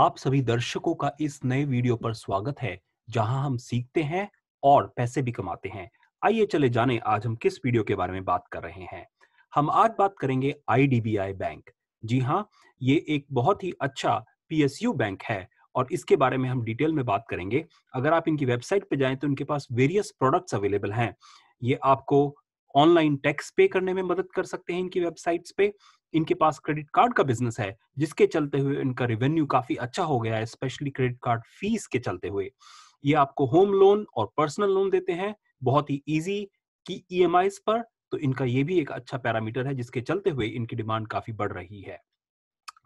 आप सभी दर्शकों का इस नए वीडियो पर स्वागत है जहां हम सीखते हैं और पैसे भी कमाते हैं आइए चले जाने आज हम किस वीडियो के बारे में बात कर रहे हैं हम आज बात करेंगे आईडीबीआई बैंक जी हाँ ये एक बहुत ही अच्छा पीएसयू बैंक है और इसके बारे में हम डिटेल में बात करेंगे अगर आप इनकी वेबसाइट पर जाए तो इनके पास वेरियस प्रोडक्ट अवेलेबल है ये आपको ऑनलाइन टैक्स पे करने में मदद कर सकते हैं इनकी वेबसाइट्स पे इनके पास क्रेडिट कार्ड का बिजनेस है जिसके चलते हुए इनका रेवेन्यू काफी अच्छा हो गया है स्पेशली क्रेडिट कार्ड फीस के चलते हुए ये आपको होम लोन और पर्सनल लोन देते हैं बहुत ही ईजी की ई e पर तो इनका ये भी एक अच्छा पैरामीटर है जिसके चलते हुए इनकी डिमांड काफी बढ़ रही है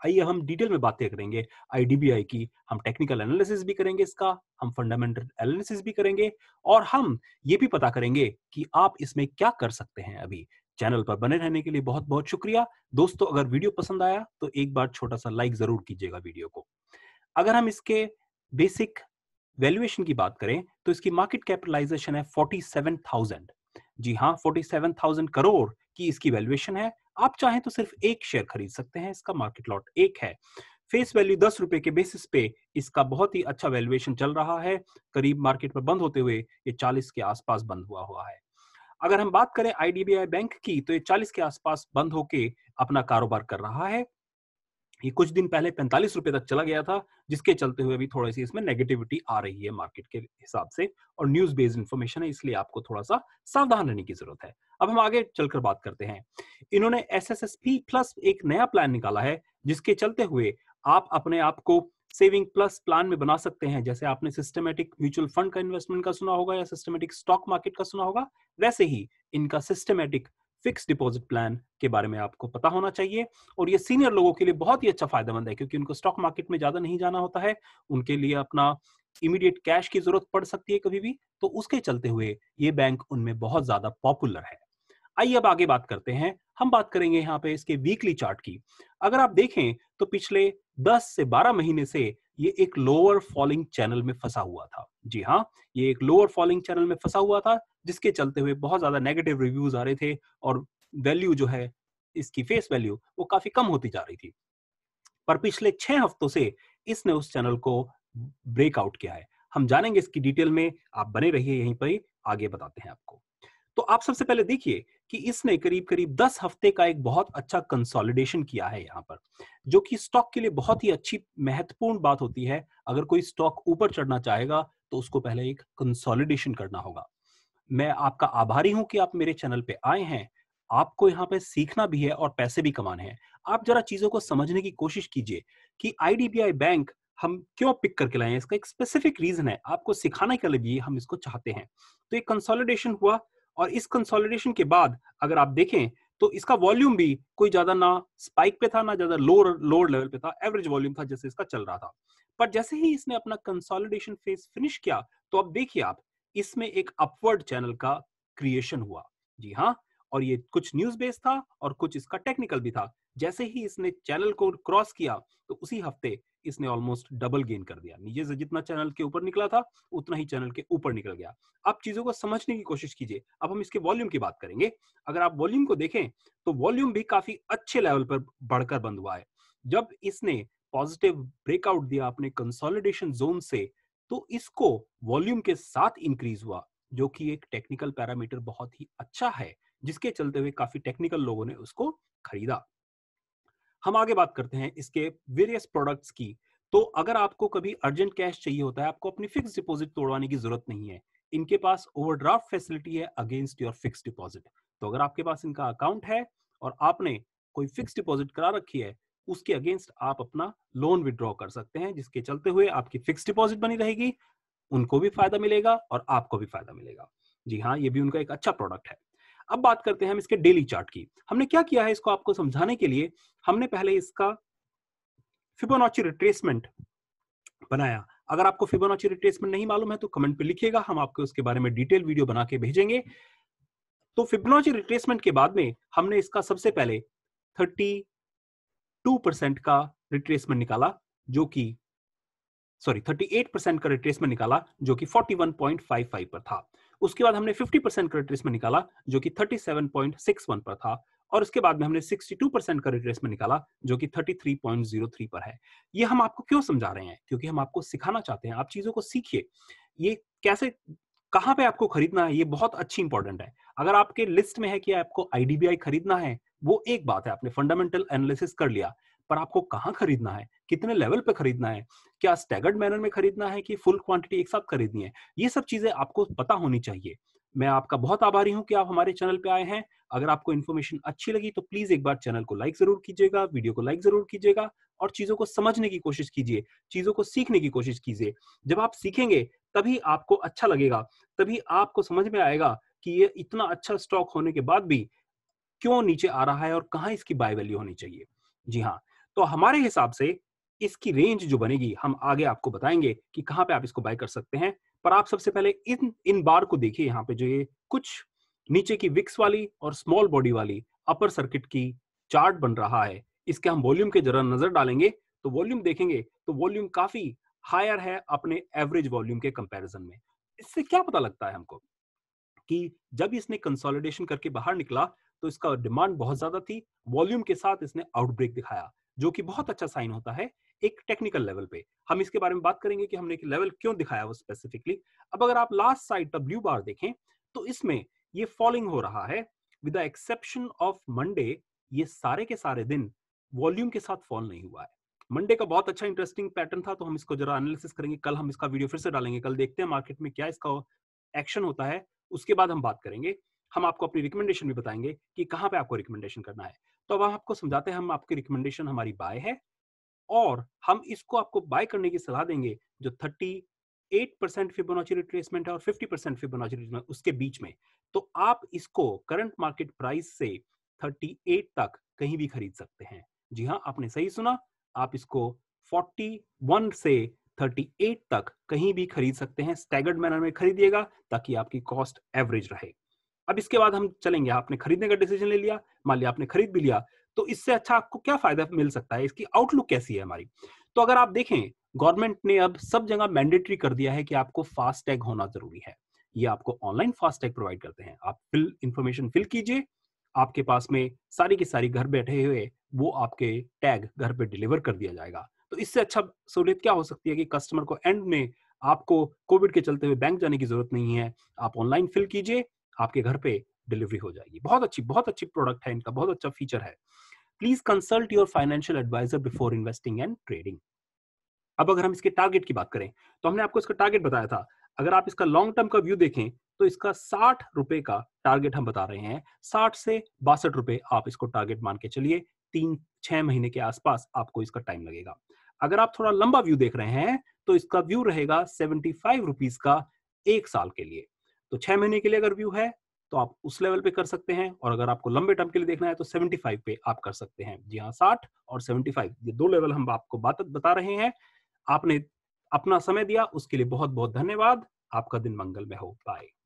आइए हम डिटेल में बातें करेंगे आईडीबीआई की हम टेक्निकल एनालिसिस भी करेंगे इसका हम फंडामेंटल एनालिसिस भी करेंगे और हम ये भी पता करेंगे कि आप इसमें क्या कर सकते हैं अभी चैनल पर बने रहने के लिए बहुत बहुत शुक्रिया दोस्तों अगर वीडियो पसंद आया तो एक बार छोटा सा लाइक जरूर कीजिएगा वीडियो को अगर हम इसके बेसिक वैल्यूएशन की बात करें तो इसकी मार्केट कैपिटलाइजेशन है 47,000 जी हाँ 47,000 करोड़ की इसकी वैल्यूएशन है आप चाहें तो सिर्फ एक शेयर खरीद सकते हैं इसका मार्केट लॉट एक है फेस वैल्यू दस रुपए के बेसिस पे इसका बहुत ही अच्छा वैल्यूएशन चल रहा है करीब मार्केट पर बंद होते हुए ये चालीस के आसपास बंद हुआ हुआ है अगर हम बात करें आईडीबीआई बैंक की तो ये 40 के आसपास बंद होके अपना कारोबार कर रहा है ये कुछ दिन पहले पैंतालीस रुपए तक चला गया था जिसके चलते हुए अभी थोड़ी सी इसमें नेगेटिविटी आ रही है मार्केट के हिसाब से और न्यूज बेस्ड इन्फॉर्मेशन है इसलिए आपको थोड़ा सा सावधान रहने की जरूरत है अब हम आगे चलकर बात करते हैं इन्होंने S S S P plus एक नया प्लान निकाला है जिसके चलते हुए आप अपने आप को सेविंग प्लस प्लान में बना सकते हैं जैसे आपने सिस्टमेटिक म्यूचुअल फंड का इन्वेस्टमेंट का सुना होगा या सिस्टमेटिक स्टॉक मार्केट का सुना होगा वैसे ही इनका सिस्टमेटिक फिक्स डिपॉजिट प्लान के बारे में आपको पता होना चाहिए और ये सीनियर लोगों के लिए बहुत ही अच्छा फायदेमंद है क्योंकि उनको स्टॉक मार्केट में ज्यादा नहीं जाना होता है उनके लिए अपना इमीडिएट कैश की जरूरत पड़ सकती है कभी भी तो उसके चलते हुए ये बैंक उनमें बहुत ज्यादा पॉपुलर है आइए अब आगे बात करते हैं हम बात करेंगे यहाँ पे इसके वीकली चार्ट की अगर आप देखें तो पिछले 10 से 12 महीने से ये एक लोअर फॉलिंग चैनल में फंसा हुआ था जी हाँ ये एक लोअर फॉलिंग चैनल में फंसा हुआ था जिसके चलते हुए बहुत ज्यादा नेगेटिव रिव्यूज आ रहे थे और वैल्यू जो है इसकी फेस वैल्यू वो काफी कम होती जा रही थी पर पिछले छह हफ्तों से इसने उस चैनल को ब्रेकआउट किया है हम जानेंगे इसकी डिटेल में आप बने रहिए यहीं पर आगे बताते हैं आपको तो आप सबसे पहले देखिए कि इसने करीब करीब 10 हफ्ते का एक बहुत अच्छा कंसोलिडेशन किया है यहाँ पर जो कि स्टॉक के लिए बहुत ही अच्छी महत्वपूर्ण बात होती है अगर कोई स्टॉक ऊपर चढ़ना चाहेगा तो उसको पहले एक कंसोलिडेशन करना होगा मैं आपका आभारी हूं कि आप मेरे चैनल पे आए हैं आपको यहाँ पे सीखना भी है और पैसे भी कमाने हैं आप जरा चीजों को समझने की कोशिश कीजिए कि आईडीबीआई बैंक हम क्यों पिक करके लाए हैं इसका एक स्पेसिफिक रीजन है आपको सिखाने के लिए भी हम इसको चाहते हैं तो एक कंसोलिडेशन हुआ और इस कंसोलिडेशन के बाद अगर आप देखें तो इसका वॉल्यूम भी कोई ज्यादा ना स्पाइक पे था ना ज्यादा लोअर लोअर लेवल पे था एवरेज वॉल्यूम था जैसे इसका चल रहा था पर जैसे ही इसने अपना कंसोलिडेशन फेज फिनिश किया तो अब देखिए आप इसमें एक अपवर्ड चैनल का क्रिएशन हुआ जी हाँ और ये कुछ न्यूज बेस्ड था और कुछ इसका टेक्निकल भी था जैसे ही इसने चैनल को क्रॉस किया तो उसी हफ्ते इसने ऑलमोस्ट डबल गेन कर दिया नीचे से जितना चैनल के ऊपर निकला था उतना ही चैनल के ऊपर निकल गया अब चीजों को समझने की कोशिश कीजिए अब हम इसके वॉल्यूम की बात करेंगे अगर आप वॉल्यूम को देखें तो वॉल्यूम भी काफी अच्छे लेवल पर बढ़कर बंद हुआ है जब इसने पॉजिटिव ब्रेकआउट दिया अपने कंसोलिडेशन जोन से तो इसको वॉल्यूम के साथ इंक्रीज हुआ जो कि एक टेक्निकल पैरामीटर बहुत ही अच्छा है जिसके चलते हुए काफी टेक्निकल लोगों ने उसको खरीदा हम आगे बात करते हैं इसके वेरियस प्रोडक्ट्स की तो अगर आपको कभी अर्जेंट कैश चाहिए होता है आपको अपनी फिक्स डिपॉजिट तोड़वाने की जरूरत नहीं है इनके पास ओवरड्राफ्ट फैसिलिटी है अगेंस्ट योर फिक्स डिपॉजिट तो अगर आपके पास इनका अकाउंट है और आपने कोई फिक्स डिपॉजिट करा रखी है उसके अगेंस्ट आप अपना लोन विड्रॉ कर सकते हैं जिसके चलते हुए आपकी फिक्स डिपॉजिट बनी रहेगी उनको भी फायदा मिलेगा और आपको भी फायदा मिलेगा जी हाँ ये भी उनका एक अच्छा प्रोडक्ट है अब बात करते हैं हम इसके डेली चार्ट की हमने क्या किया है इसको आपको समझाने के लिए हमने पहले इसका फिबोनाची रिट्रेसमेंट बनाया अगर आपको फिबोनाची रिट्रेसमेंट नहीं मालूम है तो कमेंट पे लिखिएगा हम आपको उसके बारे में डिटेल वीडियो बना के भेजेंगे तो फिबोनाची रिट्रेसमेंट के बाद में हमने इसका सबसे पहले 32 परसेंट का रिट्रेसमेंट निकाला जो कि सॉरी 38 परसेंट का रिट्रेसमेंट निकाला जो कि 41.55 पर था उसके बाद हमने 50 परसेंट क्रेडिट करेक्ट में निकाला जो कि 37.61 पर था और उसके बाद में हमने 62 परसेंट क्रेडिट रिट्रेस में निकाला जो कि 33.03 पर है ये हम आपको क्यों समझा रहे हैं क्योंकि हम आपको सिखाना चाहते हैं आप चीजों को सीखिए ये कैसे कहाँ पे आपको खरीदना है ये बहुत अच्छी इंपॉर्टेंट है अगर आपके लिस्ट में है कि आपको आईडीबीआई खरीदना है वो एक बात है आपने फंडामेंटल एनालिसिस कर लिया पर आपको कहाँ खरीदना है कितने लेवल पे खरीदना है क्या स्टैगर्ड मैनर में खरीदना है कि फुल क्वांटिटी एक साथ खरीदनी है ये सब चीजें आपको पता होनी चाहिए मैं आपका बहुत आभारी हूं कि आप हमारे चैनल पे आए हैं अगर आपको इन्फॉर्मेशन अच्छी लगी तो प्लीज एक बार चैनल को लाइक जरूर कीजिएगा वीडियो को लाइक जरूर कीजिएगा और चीजों को समझने की कोशिश कीजिए चीजों को सीखने की कोशिश कीजिए जब आप सीखेंगे तभी आपको अच्छा लगेगा तभी आपको समझ में आएगा कि ये इतना अच्छा स्टॉक होने के बाद भी क्यों नीचे आ रहा है और कहाँ इसकी बाय वैल्यू होनी चाहिए जी हाँ तो हमारे हिसाब से इसकी रेंज जो बनेगी हम आगे आपको बताएंगे कि कहाँ पे आप इसको बाय कर सकते हैं पर आप सबसे पहले इन इन बार को देखिए यहाँ पे जो ये कुछ नीचे की विक्स वाली और स्मॉल बॉडी वाली अपर सर्किट की चार्ट बन रहा है इसके हम वॉल्यूम के जरा नजर डालेंगे तो वॉल्यूम देखेंगे तो वॉल्यूम काफी हायर है अपने एवरेज वॉल्यूम के कंपैरिजन में इससे क्या पता लगता है हमको कि जब इसने कंसोलिडेशन करके बाहर निकला तो इसका डिमांड बहुत ज्यादा थी वॉल्यूम के साथ इसने आउटब्रेक दिखाया जो कि बहुत अच्छा साइन होता है एक टेक्निकल लेवल पे हम इसके बारे में बात करेंगे कि हमने लेवल क्यों दिखाया वो स्पेसिफिकली अब अगर आप लास्ट साइड पर ब्लू बार देखें तो इसमें ये फॉलिंग हो रहा है with the exception of Monday ये सारे के सारे दिन वॉल्यूम के साथ फॉल नहीं हुआ है मंडे का बहुत अच्छा इंटरेस्टिंग पैटर्न था तो हम इसको जरा एनालिसिस करेंगे कल हम इसका वीडियो फिर से डालेंगे कल देखते हैं मार्केट में क्या इसका एक्शन होता है उसके बाद हम बात करेंगे हम आपको अपनी रिकमेंडेशन भी बताएंगे कि कहाँ पे आपको रिकमेंडेशन करना है तो अब आपको समझाते हैं हम आपकी रिकमेंडेशन हमारी बाय है और हम इसको आपको बाय करने की सलाह देंगे जो thirty eight percent Fibonacci retracement है और फिफ्टी परसेंट फिबोनाची रिट्रेसमेंट उसके बीच में तो आप इसको करंट मार्केट प्राइस से 38 तक कहीं भी खरीद सकते हैं जी हाँ आपने सही सुना आप इसको 41 से 38 तक कहीं भी खरीद सकते हैं स्टैगर्ड मैनर में खरीदिएगा ताकि आपकी कॉस्ट एवरेज रहे अब इसके बाद हम चलेंगे आपने खरीदने का डिसीजन ले लिया मान लिया आपने खरीद भी लिया तो इससे अच्छा आपको क्या फायदा मिल सकता है इसकी आउटलुक कैसी है हमारी तो अगर आप देखें गवर्नमेंट ने अब सब जगह मैंडेटरी कर दिया है कि आपको फास्टैग होना जरूरी है ये आपको ऑनलाइन फास्टैग प्रोवाइड करते हैं आप फिल इंफॉर्मेशन फिल कीजिए आपके पास में सारी की सारी घर बैठे हुए वो आपके टैग घर पे डिलीवर कर दिया जाएगा तो इससे अच्छा सहूलियत क्या हो सकती है कि कस्टमर को एंड में आपको कोविड के चलते हुए बैंक जाने की जरूरत नहीं है आप ऑनलाइन फिल कीजिए आपके घर पे डिलीवरी हो जाएगी बहुत अच्छी बहुत अच्छी प्रोडक्ट है इनका बहुत अच्छा फीचर है please consult your financial advisor before investing and trading अब अगर हम इसके टारगेट की बात करें तो हमने आपको इसका टारगेट बताया था अगर आप इसका लॉन्ग टर्म का व्यू देखें तो इसका साठ रुपए का टारगेट हम बता रहे हैं साठ से बासठ रुपए आप इसको टारगेट मान के चलिए तीन छह महीने के आसपास आपको इसका टाइम लगेगा अगर आप थोड़ा लंबा व्यू देख रहे हैं तो इसका व्यू रहेगा सेवेंटी फाइव रुपीज का एक साल के लिए तो छह महीने के लिए अगर व्यू है तो आप उस लेवल पे कर सकते हैं और अगर आपको लंबे टर्म के लिए देखना है तो 75 पे आप कर सकते हैं जी हाँ साठ और 75 ये दो लेवल हम आपको बात बता रहे हैं आपने अपना समय दिया उसके लिए बहुत बहुत धन्यवाद आपका दिन मंगल में हो बाय